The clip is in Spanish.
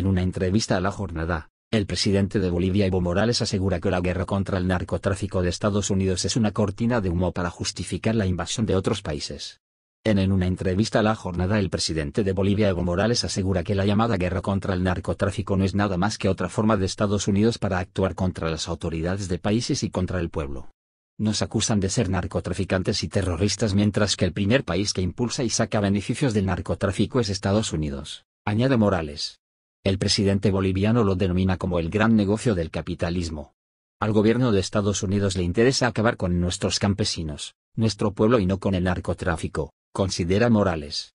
En una entrevista a La Jornada, el presidente de Bolivia Evo Morales asegura que la guerra contra el narcotráfico de Estados Unidos es una cortina de humo para justificar la invasión de otros países. En, en una entrevista a La Jornada el presidente de Bolivia Evo Morales asegura que la llamada guerra contra el narcotráfico no es nada más que otra forma de Estados Unidos para actuar contra las autoridades de países y contra el pueblo nos acusan de ser narcotraficantes y terroristas mientras que el primer país que impulsa y saca beneficios del narcotráfico es Estados Unidos, añade Morales. El presidente boliviano lo denomina como el gran negocio del capitalismo. Al gobierno de Estados Unidos le interesa acabar con nuestros campesinos, nuestro pueblo y no con el narcotráfico, considera Morales.